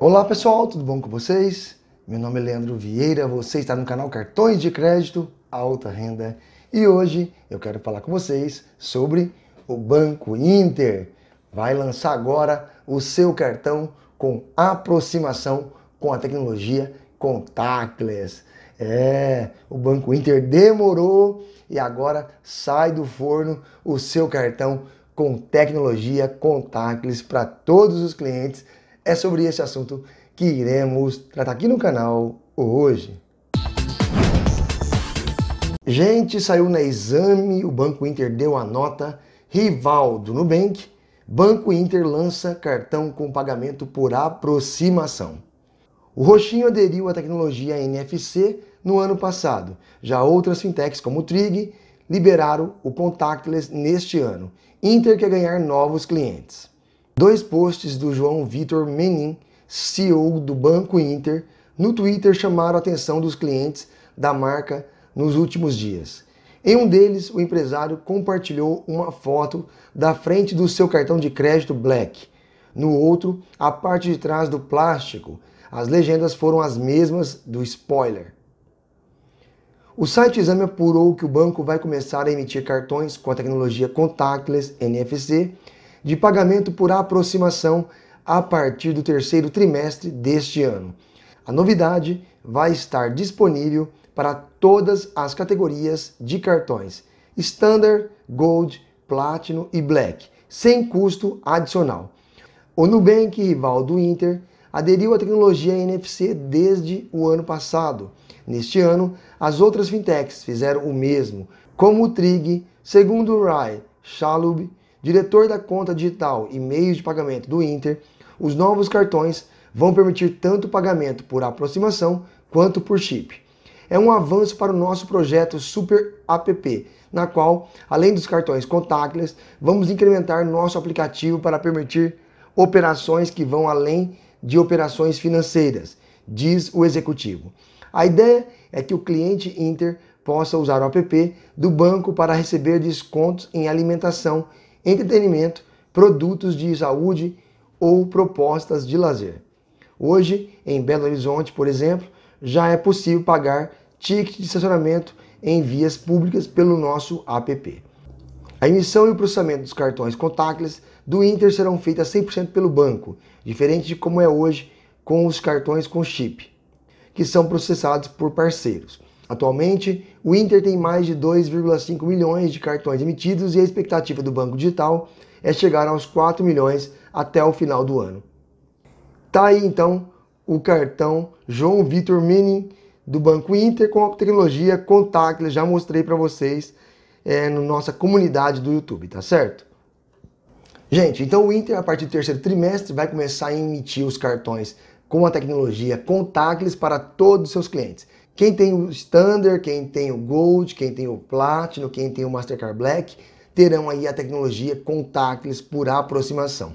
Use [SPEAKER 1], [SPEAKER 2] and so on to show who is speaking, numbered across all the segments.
[SPEAKER 1] Olá pessoal, tudo bom com vocês? Meu nome é Leandro Vieira, você está no canal Cartões de Crédito Alta Renda e hoje eu quero falar com vocês sobre o Banco Inter. Vai lançar agora o seu cartão com aproximação com a tecnologia contactless. É, o Banco Inter demorou e agora sai do forno o seu cartão com tecnologia contactless para todos os clientes é sobre esse assunto que iremos tratar aqui no canal hoje. Gente, saiu na exame, o Banco Inter deu a nota rival do Nubank. Banco Inter lança cartão com pagamento por aproximação. O Roxinho aderiu à tecnologia NFC no ano passado. Já outras fintechs como o Trig liberaram o contactless neste ano. Inter quer ganhar novos clientes dois posts do João Vitor Menin, CEO do Banco Inter, no Twitter chamaram a atenção dos clientes da marca nos últimos dias. Em um deles, o empresário compartilhou uma foto da frente do seu cartão de crédito Black. No outro, a parte de trás do plástico. As legendas foram as mesmas do spoiler. O site Exame apurou que o banco vai começar a emitir cartões com a tecnologia contactless NFC de pagamento por aproximação a partir do terceiro trimestre deste ano. A novidade vai estar disponível para todas as categorias de cartões: Standard, Gold, Platinum e Black, sem custo adicional. O Nubank, rival do Inter, aderiu à tecnologia NFC desde o ano passado. Neste ano, as outras fintechs fizeram o mesmo, como o Trig, segundo o Rai, Chalub diretor da conta digital e meios de pagamento do Inter, os novos cartões vão permitir tanto pagamento por aproximação quanto por chip. É um avanço para o nosso projeto Super App, na qual, além dos cartões contactless, vamos incrementar nosso aplicativo para permitir operações que vão além de operações financeiras, diz o executivo. A ideia é que o cliente Inter possa usar o app do banco para receber descontos em alimentação entretenimento, produtos de saúde ou propostas de lazer. Hoje, em Belo Horizonte, por exemplo, já é possível pagar ticket de estacionamento em vias públicas pelo nosso app. A emissão e o processamento dos cartões contactless do Inter serão feitas 100% pelo banco, diferente de como é hoje com os cartões com chip, que são processados por parceiros. Atualmente, o Inter tem mais de 2,5 milhões de cartões emitidos e a expectativa do Banco Digital é chegar aos 4 milhões até o final do ano. Tá aí então o cartão João Vitor Mini do Banco Inter com a tecnologia contactless, já mostrei para vocês é, na no nossa comunidade do YouTube, tá certo? Gente, então o Inter a partir do terceiro trimestre vai começar a emitir os cartões com a tecnologia contactless para todos os seus clientes. Quem tem o Standard, quem tem o Gold, quem tem o Platinum, quem tem o Mastercard Black, terão aí a tecnologia contactless por aproximação.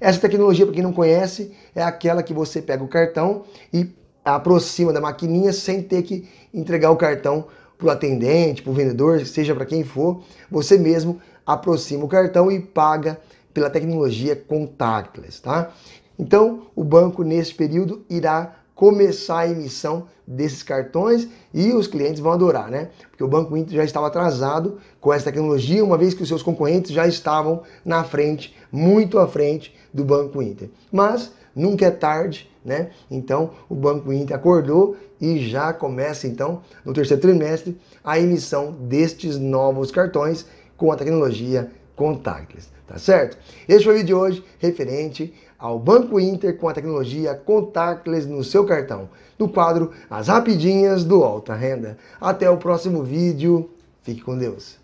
[SPEAKER 1] Essa tecnologia, para quem não conhece, é aquela que você pega o cartão e aproxima da maquininha sem ter que entregar o cartão para o atendente, para o vendedor, seja para quem for, você mesmo aproxima o cartão e paga pela tecnologia contactless, tá? Então, o banco nesse período irá começar a emissão desses cartões e os clientes vão adorar, né? Porque o Banco Inter já estava atrasado com essa tecnologia, uma vez que os seus concorrentes já estavam na frente, muito à frente do Banco Inter. Mas nunca é tarde, né? Então o Banco Inter acordou e já começa então no terceiro trimestre a emissão destes novos cartões com a tecnologia contactless, tá certo? Este foi o vídeo de hoje referente ao Banco Inter com a tecnologia contactless no seu cartão, no quadro As Rapidinhas do Alta Renda. Até o próximo vídeo, fique com Deus.